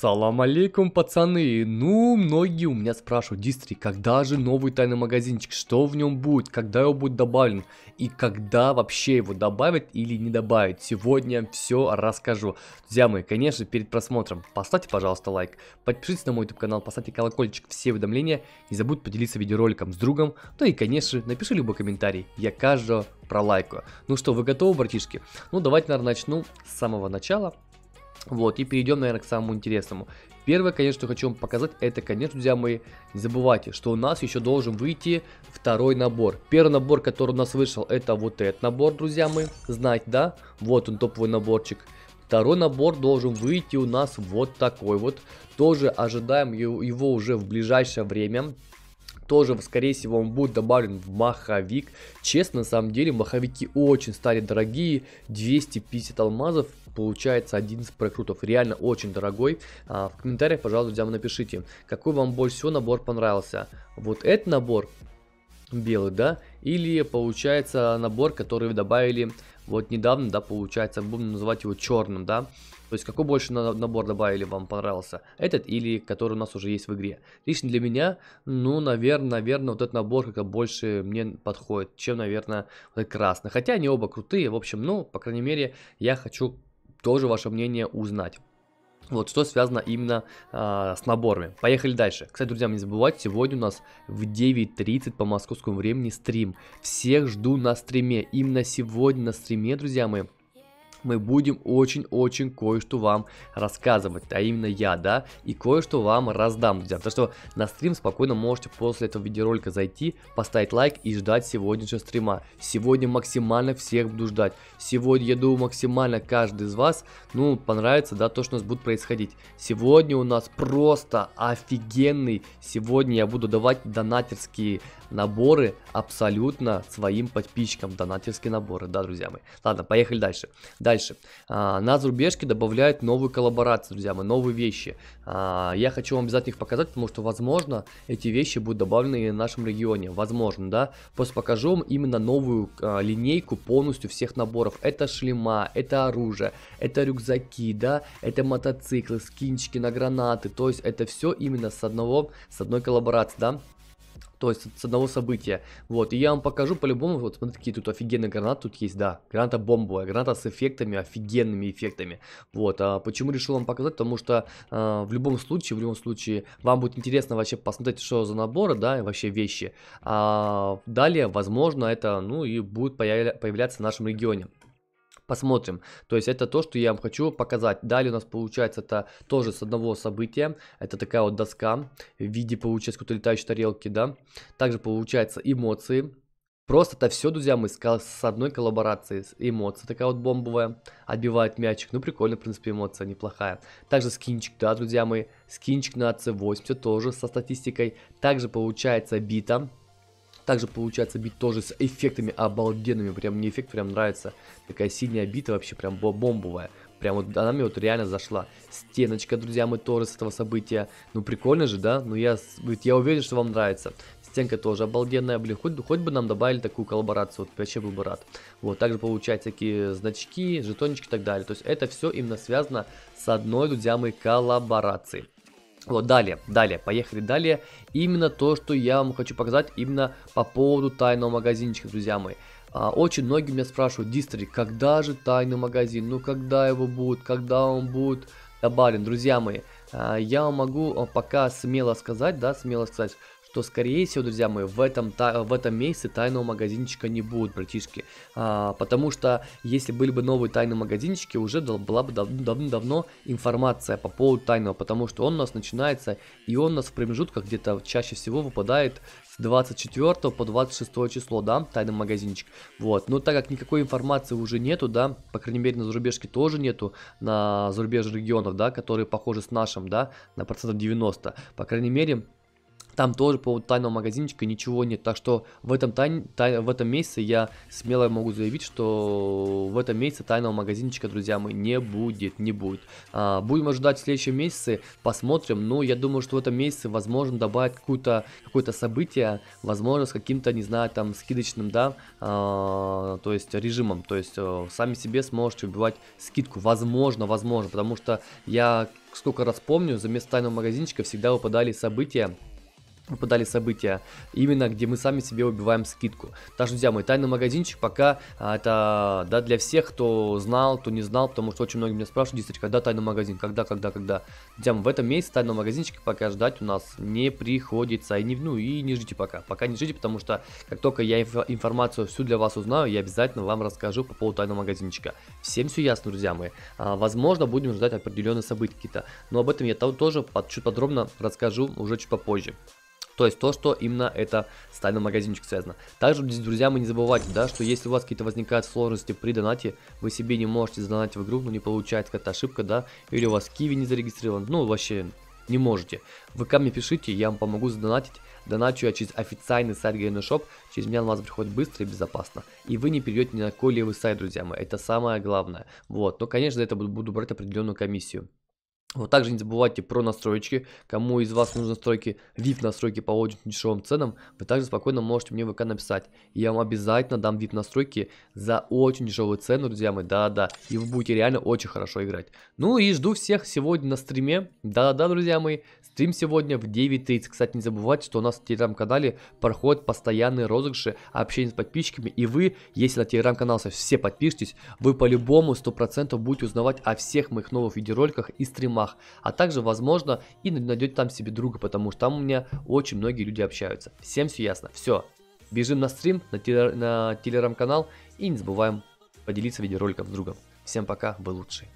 Салам алейкум, пацаны. Ну, многие у меня спрашивают, Дистри, когда же новый тайный магазинчик, что в нем будет, когда его будет добавлен и когда вообще его добавят или не добавят. Сегодня все расскажу. Друзья мои, конечно, перед просмотром поставьте, пожалуйста, лайк, подпишитесь на мой YouTube канал, поставьте колокольчик, все уведомления, не забудь поделиться видеороликом с другом, ну и, конечно, напиши любой комментарий, я каждого лайку. Ну что, вы готовы, братишки? Ну, давайте, наверное, начну с самого начала. Вот, и перейдем, наверное, к самому интересному. Первое, конечно, что хочу вам показать, это, конечно, друзья мои, не забывайте, что у нас еще должен выйти второй набор. Первый набор, который у нас вышел, это вот этот набор, друзья мои, знать, да? Вот он, топовый наборчик. Второй набор должен выйти у нас вот такой вот. Тоже ожидаем его уже в ближайшее время тоже, скорее всего, он будет добавлен в маховик. Честно, на самом деле, маховики очень стали дорогие, 250 алмазов, получается один из прокрутов, реально очень дорогой. А, в комментариях, пожалуйста, друзья, напишите, какой вам больше всего набор понравился. Вот этот набор белый, да, или получается набор, который добавили вот недавно, да, получается, будем называть его черным, да. То есть какой больше набор добавили вам понравился, этот или который у нас уже есть в игре. Лично для меня, ну, наверное, наверное, вот этот набор как-то больше мне подходит, чем, наверное, красный. Хотя они оба крутые, в общем, ну, по крайней мере, я хочу тоже ваше мнение узнать. Вот, что связано именно э, с наборами. Поехали дальше. Кстати, друзья, не забывайте, сегодня у нас в 9.30 по московскому времени стрим. Всех жду на стриме. Именно сегодня на стриме, друзья мои, мы будем очень-очень кое-что вам рассказывать, а именно я, да, и кое-что вам раздам, друзья, потому что на стрим спокойно можете после этого видеоролика зайти, поставить лайк и ждать сегодняшнего стрима. Сегодня максимально всех буду ждать, сегодня, я думаю, максимально каждый из вас, ну, понравится, да, то, что у нас будет происходить. Сегодня у нас просто офигенный, сегодня я буду давать донатерские наборы абсолютно своим подписчикам, донатерские наборы, да, друзья мои. Ладно, поехали дальше. Дальше Дальше. А, на зарубежке добавляют новые коллаборации, друзья мои, новые вещи. А, я хочу вам обязательно их показать, потому что, возможно, эти вещи будут добавлены в нашем регионе. Возможно, да. Просто покажу вам именно новую а, линейку полностью всех наборов. Это шлема, это оружие, это рюкзаки, да, это мотоциклы, скинчики на гранаты. То есть это все именно с одного, с одной коллаборации, да. То есть с одного события. Вот, и я вам покажу по-любому. Вот смотрите, какие тут офигенные гранаты тут есть, да. Граната бомбовая, граната с эффектами, офигенными эффектами. Вот, а почему решил вам показать? Потому что а, в любом случае, в любом случае, вам будет интересно вообще посмотреть, что за наборы, да, и вообще вещи. А далее, возможно, это, ну, и будет появля появляться в нашем регионе. Посмотрим. То есть это то, что я вам хочу показать. Далее у нас получается это тоже с одного события. Это такая вот доска в виде получается какой-то летающей тарелки, да. Также получается эмоции. Просто это все, друзья, мы с, с одной коллаборации. Эмоция такая вот бомбовая. Отбивает мячик. Ну, прикольно, в принципе, эмоция неплохая. Также скинчик, да, друзья мои. Скинчик на c 80 тоже со статистикой. Также получается бита. Также получается бит тоже с эффектами обалденными. Прям мне эффект, прям нравится. Такая синяя бита вообще прям бомбовая. Прям вот она мне вот реально зашла. Стеночка, друзья, мы тоже с этого события. Ну, прикольно же, да? Ну, я, я уверен, что вам нравится. Стенка тоже обалденная, блин, хоть, хоть бы нам добавили такую коллаборацию, вот вообще был бы рад. Вот, также получать всякие значки, жетончики и так далее. То есть это все именно связано с одной, друзья мои, коллаборацией. Вот, далее, далее, поехали далее. Именно то, что я вам хочу показать именно по поводу тайного магазинчика, друзья мои. А, очень многие меня спрашивают, Дистри, когда же тайный магазин? Ну, когда его будет? Когда он будет добавлен? Друзья мои, а, я могу а, пока смело сказать, да, смело сказать, то скорее всего, друзья мои, в этом, в этом месяце тайного магазинчика не будет практически. А, потому что если были бы новые тайные магазинчики, уже была бы дав, давным-давно информация по поводу тайного, потому что он у нас начинается, и он у нас в промежутках где-то чаще всего выпадает с 24 по 26 число, да, тайный магазинчик. Вот, но так как никакой информации уже нету, да, по крайней мере на зарубежке тоже нету, на зарубежных регионах, да, которые похожи с нашим, да, на процентов 90, по крайней мере там тоже по тайного магазинчика ничего нет. Так что в этом, тайн, тай, в этом месяце я смело могу заявить, что в этом месяце тайного магазинчика, друзья мои, не будет, не будет. А, будем ожидать в следующем месяце, посмотрим. Но ну, я думаю, что в этом месяце, возможно, добавить какое-то какое событие, возможно, с каким-то, не знаю, там, скидочным, да, а, то есть режимом. То есть э, сами себе сможете убивать скидку. Возможно, возможно, потому что я сколько раз помню, за место тайного магазинчика всегда выпадали события, подали события, именно где мы сами себе убиваем скидку. Так что, друзья мои, тайный магазинчик пока а, это да, для всех, кто знал, кто не знал, потому что очень многие меня спрашивают, действительно, когда тайный магазин, когда, когда, когда. Друзья, в этом месяце тайного магазинчика пока ждать у нас не приходится, и не, ну и не ждите пока, пока не ждите, потому что как только я инф информацию всю для вас узнаю, я обязательно вам расскажу по поводу тайного магазинчика. Всем все ясно, друзья мои. А, возможно, будем ждать определенные события какие-то, но об этом я тоже под, чуть подробно расскажу уже чуть попозже. То есть то, что именно это с тайным магазинчиком связано. Также, друзья, мы не забывайте, да, что если у вас какие-то возникают сложности при донате, вы себе не можете задонать в игру, но ну, не получается какая-то ошибка, да, или у вас Киви не зарегистрирован, ну вообще не можете. Вы ко мне пишите, я вам помогу задонатить. Доначу я через официальный сайт Gainer через меня вас приходит быстро и безопасно. И вы не перейдете ни на какой левый сайт, друзья мои, это самое главное. Вот, но, конечно, за это буду брать определенную комиссию. Вот также не забывайте про настройки Кому из вас нужны настройки, VIP настройки по очень дешевым ценам, вы также спокойно можете мне в ВК написать. И я вам обязательно дам VIP настройки за очень дешевую цену, друзья мои. Да-да, и вы будете реально очень хорошо играть. Ну и жду всех сегодня на стриме. Да-да, друзья мои, стрим сегодня в 9.30. Кстати, не забывайте, что у нас в телеграм-канале проходят постоянные розыгрыши, общение с подписчиками. И вы, если на телеграм-канал все подпишитесь, вы по-любому 100% будете узнавать о всех моих новых видеороликах и стримах местах, а также, возможно, и найдете там себе друга, потому что там у меня очень многие люди общаются. Всем все ясно. Все, бежим на стрим, на, телер... на телерам-канал и не забываем поделиться видеороликом с другом. Всем пока, вы лучшие.